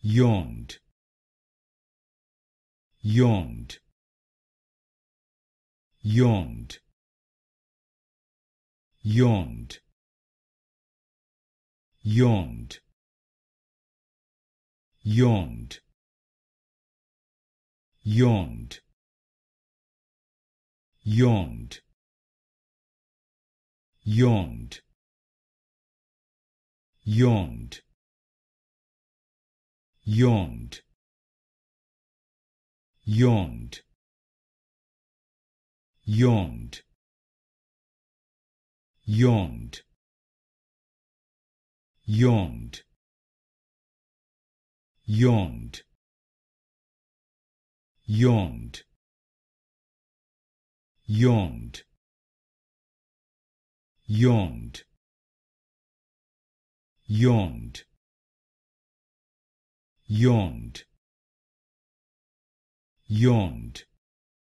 yawned yawned yawned yawned yawned yawned yawned yawned yawned yawned yawned yawned yawned yawned yawned yawned yawned yawned yawned yawned yawned yawned